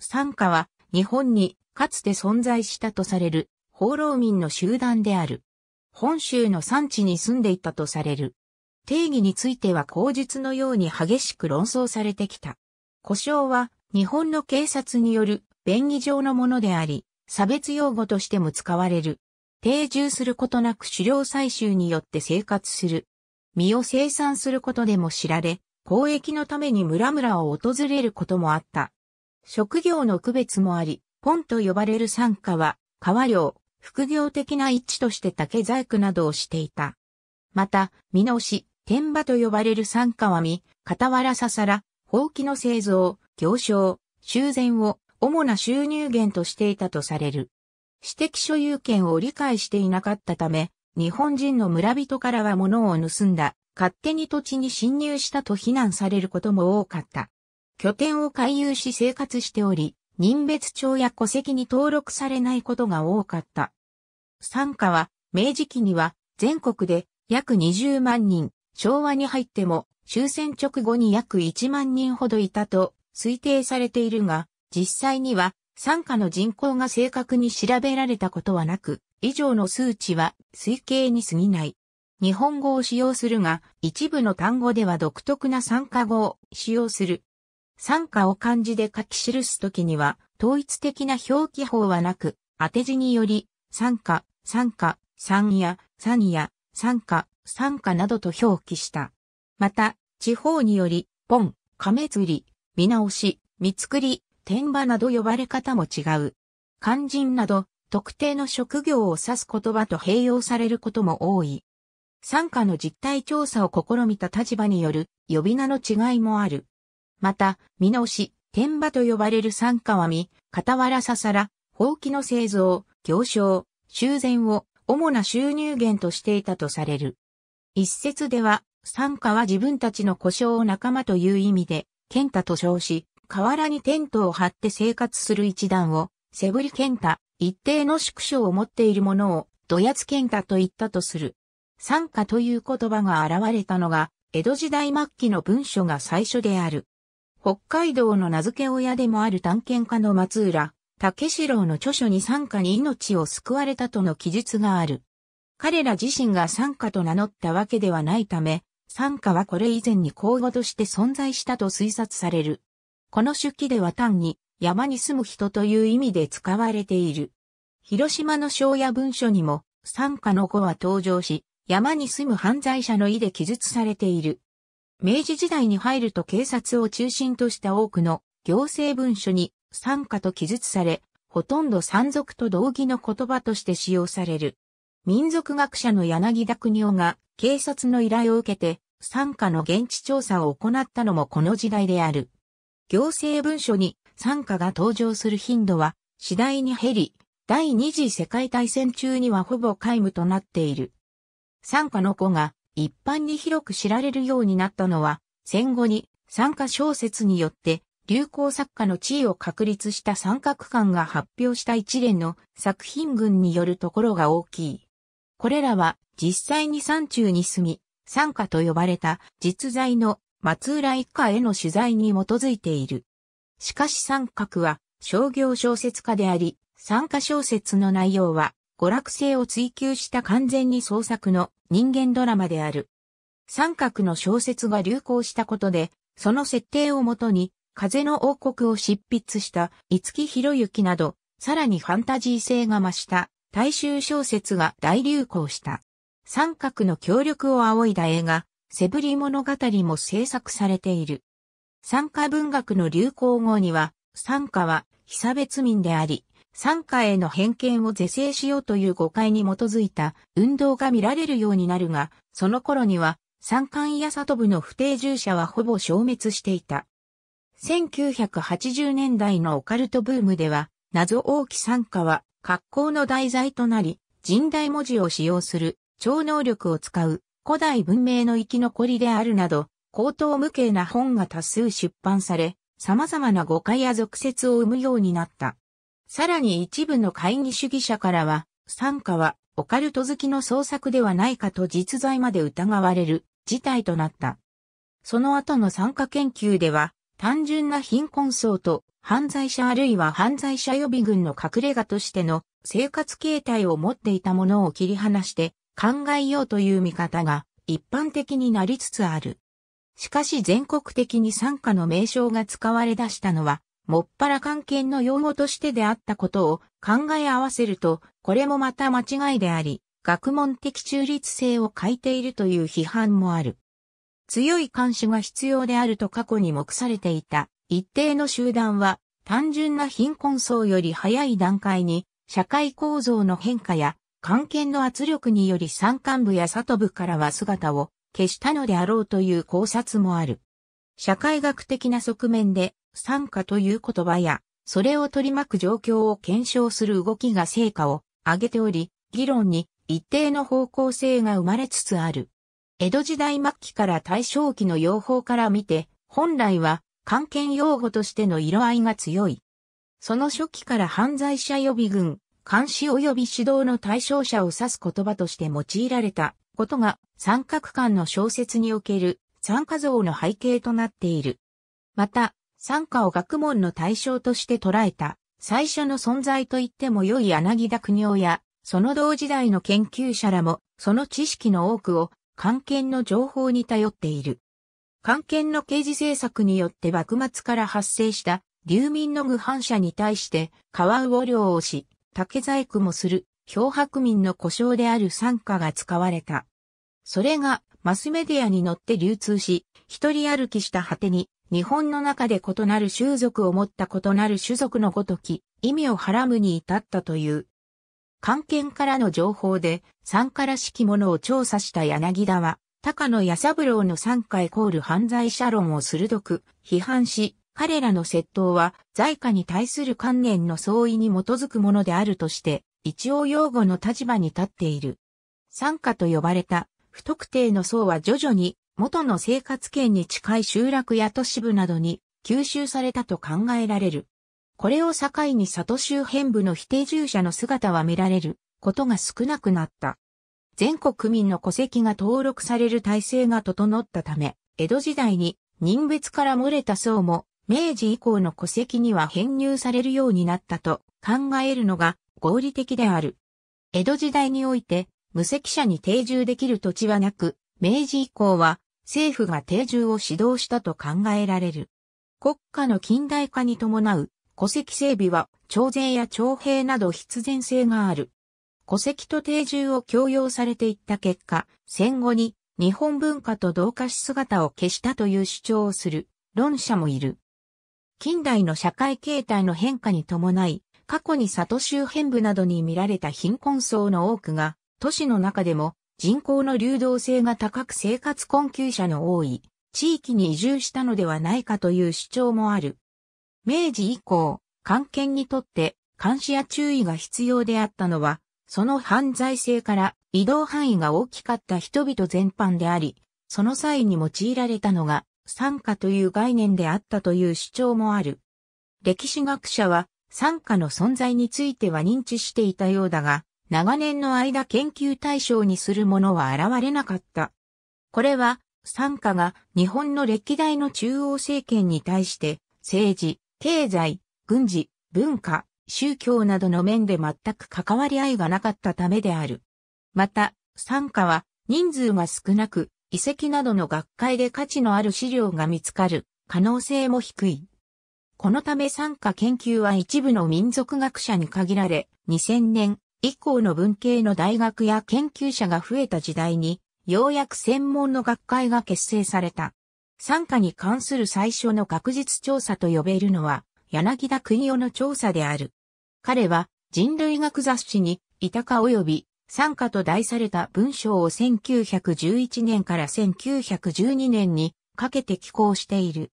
参加は日本にかつて存在したとされる放浪民の集団である。本州の産地に住んでいたとされる。定義については口述のように激しく論争されてきた。故障は日本の警察による便宜上のものであり、差別用語としても使われる。定住することなく狩猟採集によって生活する。身を生産することでも知られ、交易のために村々を訪れることもあった。職業の区別もあり、ポンと呼ばれる参加は、川漁、副業的な一致として竹細工などをしていた。また、見直し、天馬と呼ばれる参加は見、傍らささら、宝器の製造、行商、修繕を主な収入源としていたとされる。私的所有権を理解していなかったため、日本人の村人からは物を盗んだ、勝手に土地に侵入したと非難されることも多かった。拠点を回遊し生活しており、人別帳や戸籍に登録されないことが多かった。参加は、明治期には全国で約20万人、昭和に入っても終戦直後に約1万人ほどいたと推定されているが、実際には参加の人口が正確に調べられたことはなく、以上の数値は推計に過ぎない。日本語を使用するが、一部の単語では独特な参加語を使用する。参加を漢字で書き記すときには、統一的な表記法はなく、当て字により、参加、参加、参や、参や、参加、参加などと表記した。また、地方により、ポン、亀釣り、見直し、見作り、天場など呼ばれ方も違う。肝心など、特定の職業を指す言葉と併用されることも多い。参加の実態調査を試みた立場による呼び名の違いもある。また、美濃市、天馬と呼ばれる三河見、傍らささら、宝器の製造、行商、修繕を主な収入源としていたとされる。一説では、三河は自分たちの故障を仲間という意味で、健太と称し、河原にテントを張って生活する一団を、背振り健太、一定の縮小を持っているものを、土つ健太と言ったとする。参加という言葉が現れたのが、江戸時代末期の文書が最初である。北海道の名付け親でもある探検家の松浦、竹四郎の著書に参加に命を救われたとの記述がある。彼ら自身が参加と名乗ったわけではないため、参加はこれ以前に口語として存在したと推察される。この手記では単に山に住む人という意味で使われている。広島の章や文書にも参加の語は登場し、山に住む犯罪者の意で記述されている。明治時代に入ると警察を中心とした多くの行政文書に参加と記述され、ほとんど山賊と同義の言葉として使用される。民族学者の柳田国夫が警察の依頼を受けて、参加の現地調査を行ったのもこの時代である。行政文書に参加が登場する頻度は次第に減り、第二次世界大戦中にはほぼ皆無となっている。参加の子が一般に広く知られるようになったのは、戦後に参加小説によって流行作家の地位を確立した三角館が発表した一連の作品群によるところが大きい。これらは実際に山中に住み、参加と呼ばれた実在の松浦一家への取材に基づいている。しかし三角は商業小説家であり、参加小説の内容は娯楽性を追求した完全に創作の人間ドラマである。三角の小説が流行したことで、その設定をもとに、風の王国を執筆した五木博之など、さらにファンタジー性が増した大衆小説が大流行した。三角の協力を仰いだ映画、セブリ物語も制作されている。参加文学の流行後には、参加は被差別民であり、参加への偏見を是正しようという誤解に基づいた運動が見られるようになるが、その頃には参観や里部の不定住者はほぼ消滅していた。1980年代のオカルトブームでは、謎多き参加は格好の題材となり、人大文字を使用する、超能力を使う、古代文明の生き残りであるなど、高等無形な本が多数出版され、様々な誤解や俗説を生むようになった。さらに一部の会議主義者からは、参加はオカルト好きの創作ではないかと実在まで疑われる事態となった。その後の参加研究では、単純な貧困層と犯罪者あるいは犯罪者予備軍の隠れ家としての生活形態を持っていたものを切り離して考えようという見方が一般的になりつつある。しかし全国的に参加の名称が使われ出したのはもっぱら関係の用語としてであったことを考え合わせると、これもまた間違いであり、学問的中立性を欠いているという批判もある。強い監視が必要であると過去に目されていた一定の集団は単純な貧困層より早い段階に社会構造の変化や関係の圧力により山間部や里部からは姿を消したのであろうという考察もある。社会学的な側面で参加という言葉や、それを取り巻く状況を検証する動きが成果を上げており、議論に一定の方向性が生まれつつある。江戸時代末期から大正期の用法から見て、本来は関係用語としての色合いが強い。その初期から犯罪者予備軍、監視及び指導の対象者を指す言葉として用いられたことが三角間の小説における参加像の背景となっている。また、参加を学問の対象として捉えた、最初の存在といっても良い柳田国夫や、その同時代の研究者らも、その知識の多くを、関係の情報に頼っている。関係の刑事政策によって幕末から発生した、流民の愚反者に対して、川魚漁をし、竹細工もする、漂白民の故障である参加が使われた。それが、マスメディアに乗って流通し、一人歩きした果てに、日本の中で異なる種族を持った異なる種族のごとき、意味をはらむに至ったという。関係からの情報で、参加らしきものを調査した柳田は、高野八三郎の参加イコール犯罪者論を鋭く批判し、彼らの窃盗は在家に対する観念の相違に基づくものであるとして、一応擁護の立場に立っている。参加と呼ばれた不特定の層は徐々に元の生活圏に近い集落や都市部などに吸収されたと考えられる。これを境に里周辺部の非定住者の姿は見られることが少なくなった。全国民の戸籍が登録される体制が整ったため、江戸時代に人別から漏れた層も明治以降の戸籍には編入されるようになったと考えるのが合理的である。江戸時代において無籍者に定住できる土地はなく、明治以降は政府が定住を指導したと考えられる。国家の近代化に伴う戸籍整備は徴税や徴兵など必然性がある。戸籍と定住を強要されていった結果、戦後に日本文化と同化し姿を消したという主張をする論者もいる。近代の社会形態の変化に伴い、過去に里周辺部などに見られた貧困層の多くが、都市の中でも人口の流動性が高く生活困窮者の多い地域に移住したのではないかという主張もある。明治以降、官憲にとって監視や注意が必要であったのは、その犯罪性から移動範囲が大きかった人々全般であり、その際に用いられたのが、参加という概念であったという主張もある。歴史学者は、参加の存在については認知していたようだが、長年の間研究対象にするものは現れなかった。これは、参加が日本の歴代の中央政権に対して、政治、経済、軍事、文化、宗教などの面で全く関わり合いがなかったためである。また、参加は人数が少なく、遺跡などの学会で価値のある資料が見つかる可能性も低い。このため参加研究は一部の民族学者に限られ、2000年以降の文系の大学や研究者が増えた時代に、ようやく専門の学会が結成された。参加に関する最初の学術調査と呼べるのは、柳田国夫の調査である。彼は人類学雑誌に、イタカ及び参加と題された文章を1911年から1912年にかけて寄稿している。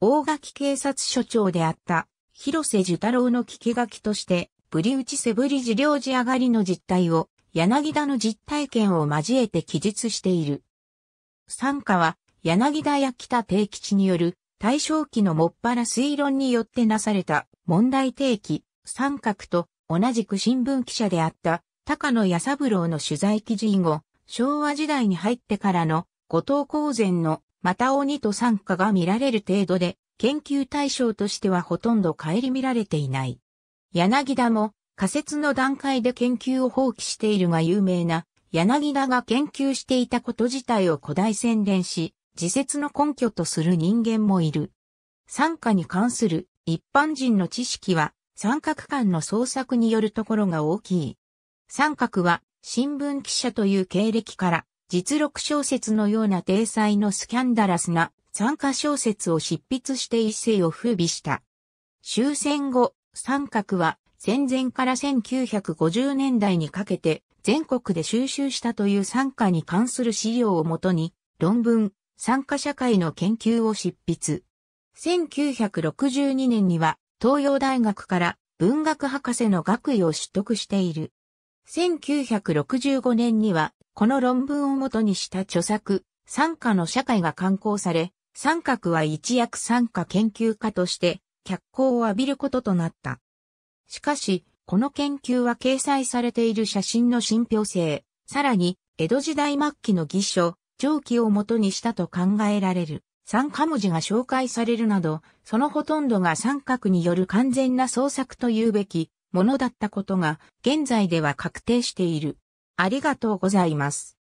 大垣警察署長であった広瀬寿太郎の聞き書きとしてブリウチセブリジ領事上がりの実態を、柳田の実体験を交えて記述している。参加は、柳田や北定吉による、大正期のもっぱら推論によってなされた問題提起、三角と同じく新聞記者であった高野八三郎の取材記事以後、昭和時代に入ってからの後藤公然のまた鬼と参加が見られる程度で、研究対象としてはほとんど顧みられていない。柳田も仮説の段階で研究を放棄しているが有名な柳田が研究していたこと自体を古代宣伝し、自説の根拠とする人間もいる。参加に関する一般人の知識は三角間の創作によるところが大きい。三角は新聞記者という経歴から実録小説のような体裁のスキャンダラスな参加小説を執筆して一世を風靡した。終戦後、三角は戦前から1950年代にかけて全国で収集したという参加に関する資料をもとに論文、参加社会の研究を執筆。1962年には東洋大学から文学博士の学位を取得している。1965年にはこの論文をもとにした著作、参加の社会が刊行され、三角は一躍参加研究家として脚光を浴びることとなった。しかし、この研究は掲載されている写真の信憑性、さらに、江戸時代末期の偽書、上記を元にしたと考えられる。三カ文字が紹介されるなど、そのほとんどが三角による完全な創作というべきものだったことが、現在では確定している。ありがとうございます。